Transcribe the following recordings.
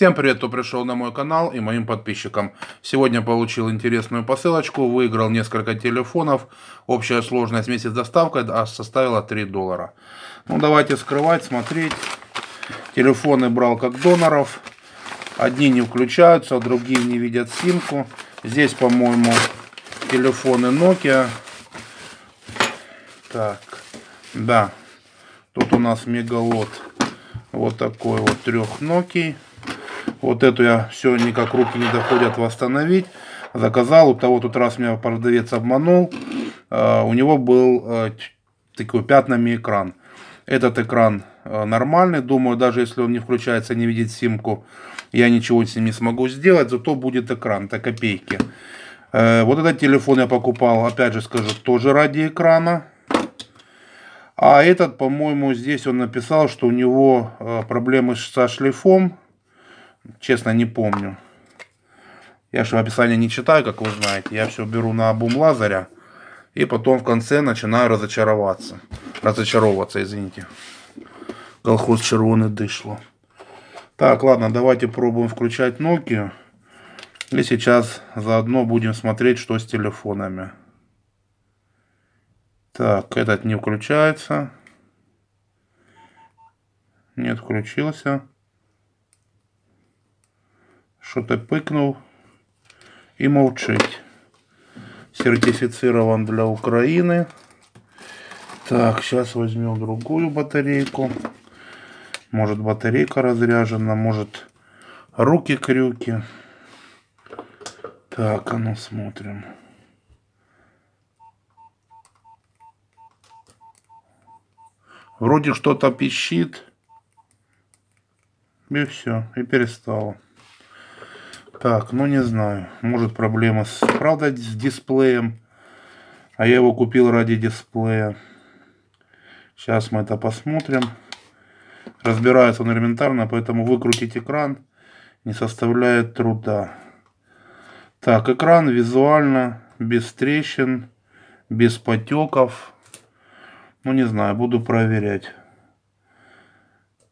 Всем привет, кто пришел на мой канал и моим подписчикам. Сегодня получил интересную посылочку, выиграл несколько телефонов. Общая сложность вместе с доставкой составила 3 доллара. Ну давайте скрывать, смотреть. Телефоны брал как доноров. Одни не включаются, другие не видят симку. Здесь, по-моему, телефоны Nokia. Так, да. Тут у нас мегалот. Вот такой вот трех Nokia. Вот эту я все никак руки не доходят восстановить. Заказал, у того тут раз меня продавец обманул. А, у него был э, такой пятнами экран. Этот экран э, нормальный, думаю, даже если он не включается, не видит симку, я ничего с ним не смогу сделать, зато будет экран, это копейки. Э, вот этот телефон я покупал, опять же скажу, тоже ради экрана. А этот, по-моему, здесь он написал, что у него проблемы со шлифом. Честно, не помню. Я же описание не читаю, как вы знаете. Я все беру на обум лазаря. И потом в конце начинаю разочароваться. Разочаровываться, извините. Колхоз червоный дышло. Так, ладно, давайте пробуем включать Nokia. И сейчас заодно будем смотреть, что с телефонами. Так, этот не включается. Нет, включился. Что-то пикнув и мовчить. Сертифицирован для Украины. Так, сейчас возьмем другую батарейку. Может батарейка разряжена, может руки-крюки. Так, а ну смотрим. Вроде что-то пищит. И все, и перестало. Так, ну не знаю. Может проблема с... Правда, с дисплеем. А я его купил ради дисплея. Сейчас мы это посмотрим. Разбирается он элементарно, поэтому выкрутить экран не составляет труда. Так, экран визуально без трещин, без потеков. Ну, не знаю, буду проверять.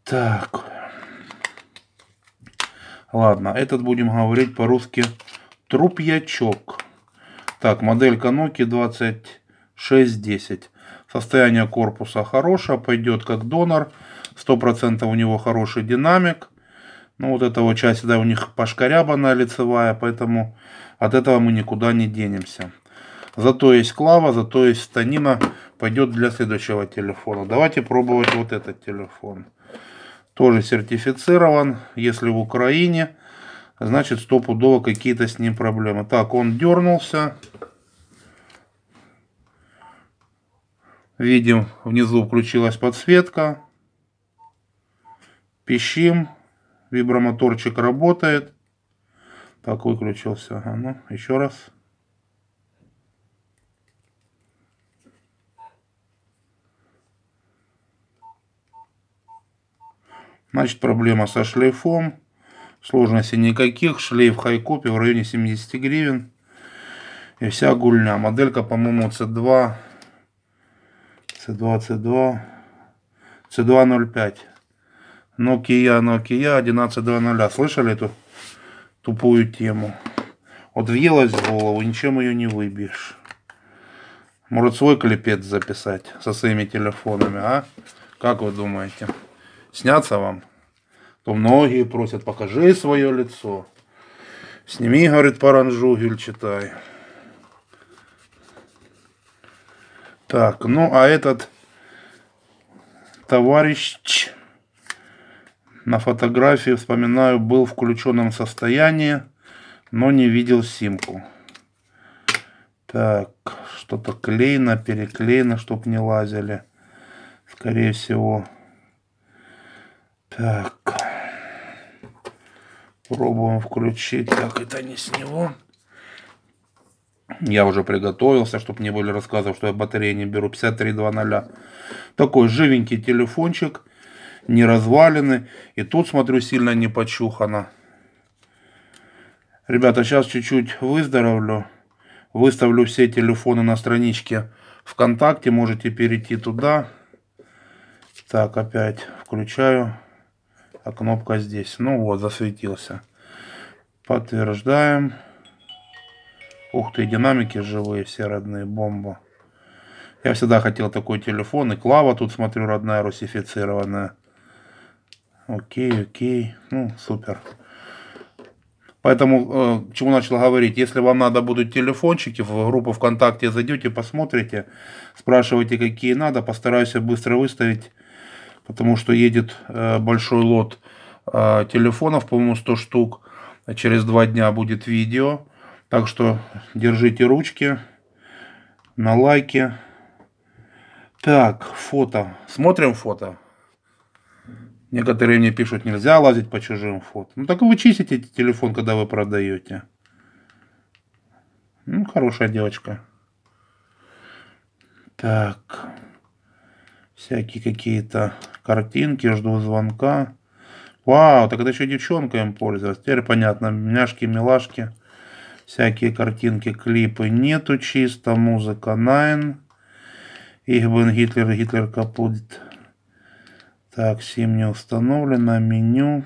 Так. Ладно, этот будем говорить по-русски трупьячок. Так, моделька Nokia 2610. Состояние корпуса хорошее, пойдет как донор. 100% у него хороший динамик. Ну, вот эта вот часть, да, у них пошкарябанная лицевая, поэтому от этого мы никуда не денемся. Зато есть клава, зато есть станина, пойдет для следующего телефона. Давайте пробовать вот этот телефон тоже сертифицирован. Если в Украине, значит стопудово какие-то с ним проблемы. Так, он дернулся. Видим, внизу включилась подсветка. Пищим. Вибромоторчик работает. Так, выключился. Ага, ну, еще раз. Значит, проблема со шлейфом. Сложности никаких. Шлейф хайкопе в районе 70 гривен. И вся гульня. Моделька, по-моему, C2. C2, C2. C205. Nokia, Nokia 11.2.0. А. Слышали эту тупую тему? Вот въелась в голову, ничем ее не выбьешь. Может свой клепец записать со своими телефонами, а? Как вы думаете? сняться вам, то многие просят, покажи свое лицо. Сними, говорит, паранжугель, читай. Так, ну а этот товарищ на фотографии, вспоминаю, был в включенном состоянии, но не видел симку. Так, что-то клеено, переклеено, чтоб не лазили. Скорее всего. Так. Пробуем включить. Так, это не с него. Я уже приготовился, чтобы не были рассказов, что я батареи не беру. 5300. Такой живенький телефончик. Не развалины. И тут, смотрю, сильно не почухано. Ребята, сейчас чуть-чуть выздоровлю. Выставлю все телефоны на страничке ВКонтакте. Можете перейти туда. Так, опять включаю а кнопка здесь. Ну вот, засветился. Подтверждаем. Ух ты, динамики живые все родные, бомба. Я всегда хотел такой телефон. И клава тут, смотрю, родная, русифицированная. Окей, окей. Ну, супер. Поэтому, э, к чему начал говорить, если вам надо будут телефончики, в группу ВКонтакте зайдете, посмотрите, спрашивайте, какие надо, постараюсь быстро выставить потому что едет э, большой лот э, телефонов, по-моему, 100 штук. Через два дня будет видео. Так что держите ручки на лайки. Так, фото. Смотрим фото. Некоторые мне пишут, нельзя лазить по чужим фото. Ну так вы чистите телефон, когда вы продаете. Ну, хорошая девочка. Так всякие какие-то картинки, жду звонка. Вау, так это еще девчонка им пользовалась. Теперь понятно, мяшки, милашки, всякие картинки, клипы нету чисто, музыка Найн. Их бен Гитлер, Гитлер капут. Так, сим не установлено, меню.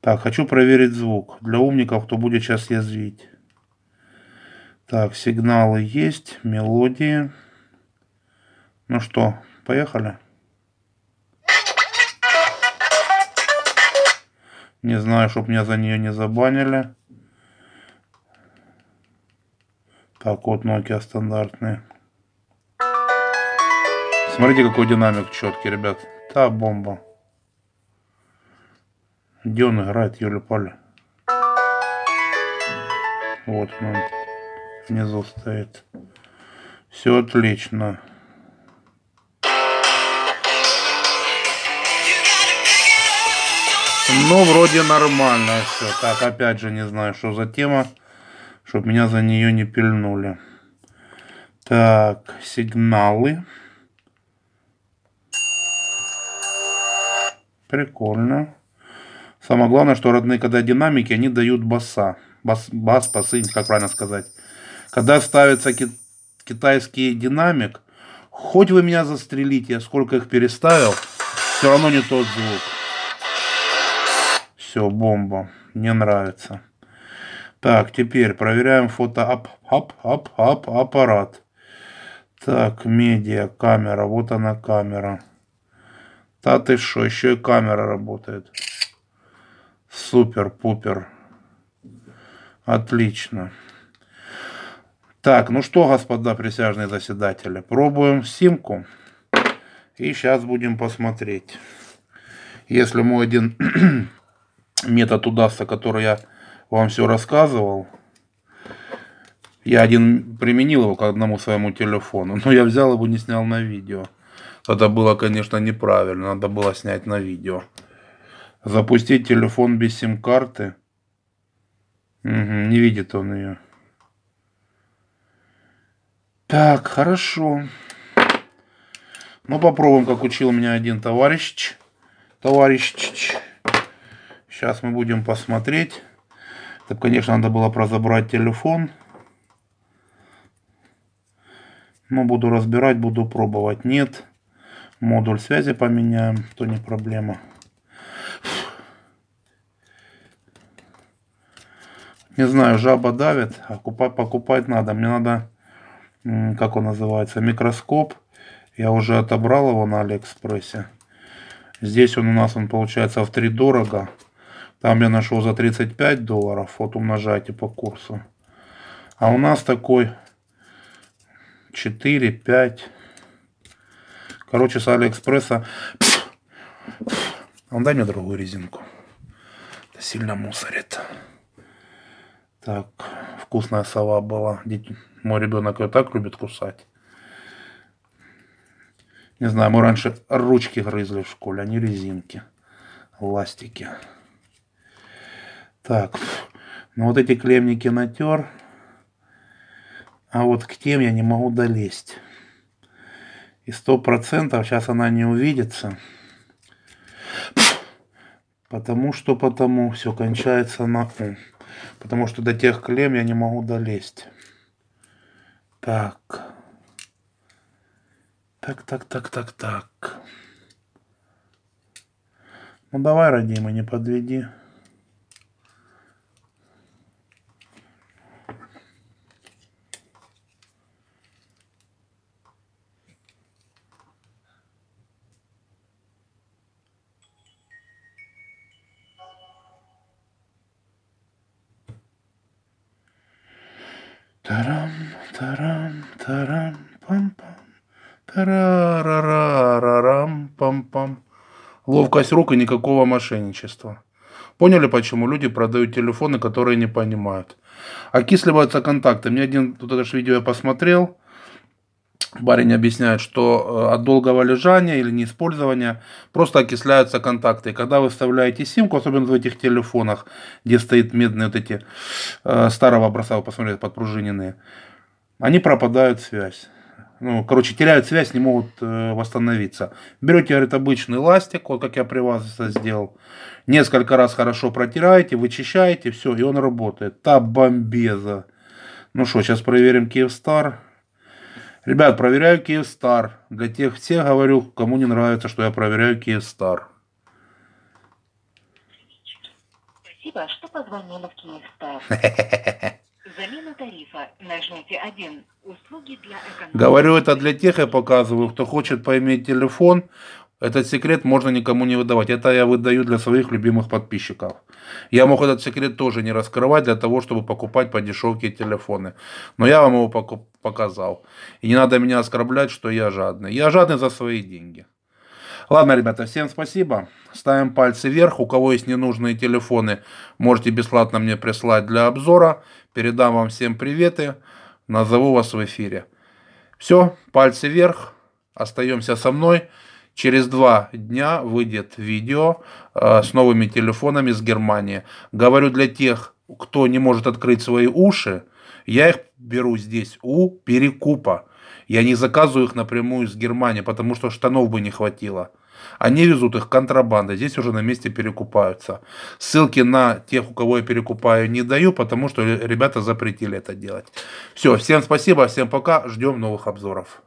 Так, хочу проверить звук. Для умников, кто будет сейчас язвить. Так, сигналы есть, мелодии. Ну что, поехали? Не знаю, чтоб меня за нее не забанили. Так, вот Nokia стандартные. Смотрите, какой динамик четкий, ребят. Та бомба. Где он играет, Юля Пали? Вот он внизу стоит. Все отлично. Ну, вроде нормально все. Так, опять же, не знаю, что за тема. чтобы меня за нее не пильнули. Так, сигналы. Прикольно. Самое главное, что родные, когда динамики, они дают баса. Бас, бас, басы, как правильно сказать. Когда ставится ки китайский динамик, хоть вы меня застрелите, я сколько их переставил, все равно не тот звук. Все, бомба. Мне нравится. Так, теперь проверяем фото ап, ап, ап, ап, аппарат. Так, медиа, камера. Вот она камера. Та ты что, еще и камера работает. Супер, пупер. Отлично. Так, ну что, господа присяжные заседатели, пробуем симку. И сейчас будем посмотреть. Если мой один метод удастся, который я вам все рассказывал. Я один применил его к одному своему телефону, но я взял его не снял на видео. Это было, конечно, неправильно, надо было снять на видео. Запустить телефон без сим-карты. Угу, не видит он ее. Так, хорошо. Ну, попробуем, как учил меня один товарищ. Товарищ. Сейчас мы будем посмотреть. Там, конечно, надо было разобрать телефон. Но буду разбирать, буду пробовать. Нет. Модуль связи поменяем, то не проблема. Не знаю, жаба давит, а покупать, покупать надо. Мне надо, как он называется, микроскоп. Я уже отобрал его на Алиэкспрессе. Здесь он у нас, он получается в три дорого. Там я нашел за 35 долларов. Вот умножайте по курсу. А у нас такой 4, 5. Короче, с Алиэкспресса... Он дай мне другую резинку. Это сильно мусорит. Так, вкусная сова была. Мой ребенок ее так любит кусать. Не знаю, мы раньше ручки грызли в школе, а не резинки. Ластики. Так, ну вот эти клемники натер. А вот к тем я не могу долезть. И сто процентов сейчас она не увидится. Потому что потому все кончается на Потому что до тех клем я не могу долезть. Так. Так, так, так, так, так. Ну давай, родимый, не подведи. Тарам-пам-пам, тарарарарам-пам-пам. Ловкость рук и никакого мошенничества. Поняли, почему люди продают телефоны, которые не понимают. Окисливаются контакты. Мне один тут это же видео я посмотрел. Барень объясняет, что э, от долгого лежания или неиспользования просто окисляются контакты. И когда вы вставляете симку, особенно в этих телефонах, где стоит медные вот эти э, старого образца, вы посмотрите, подпружиненные, они пропадают связь. Ну, короче, теряют связь, не могут э, восстановиться. Берете, говорит, обычный ластик, вот как я при вас это сделал. Несколько раз хорошо протираете, вычищаете, все, и он работает. Та бомбеза. Ну что, сейчас проверим Киевстар. Ребят, проверяю Киевстар. Для тех всех говорю, кому не нравится, что я проверяю Киевстар. Спасибо, что позвонили в Киевстар. Нажмите 1. Услуги для экономики. Говорю это для тех, я показываю, кто хочет поиметь телефон. Этот секрет можно никому не выдавать. Это я выдаю для своих любимых подписчиков. Я мог этот секрет тоже не раскрывать для того, чтобы покупать подешевкие телефоны. Но я вам его показал. И не надо меня оскорблять, что я жадный. Я жадный за свои деньги. Ладно, ребята, всем спасибо. Ставим пальцы вверх. У кого есть ненужные телефоны, можете бесплатно мне прислать для обзора. Передам вам всем приветы. Назову вас в эфире. Все, пальцы вверх. Остаемся со мной. Через два дня выйдет видео э, с новыми телефонами с Германии. Говорю для тех, кто не может открыть свои уши, я их беру здесь у перекупа. Я не заказываю их напрямую из Германии, потому что штанов бы не хватило. Они везут их контрабандой, здесь уже на месте перекупаются. Ссылки на тех, у кого я перекупаю, не даю, потому что ребята запретили это делать. Все, всем спасибо, всем пока, ждем новых обзоров.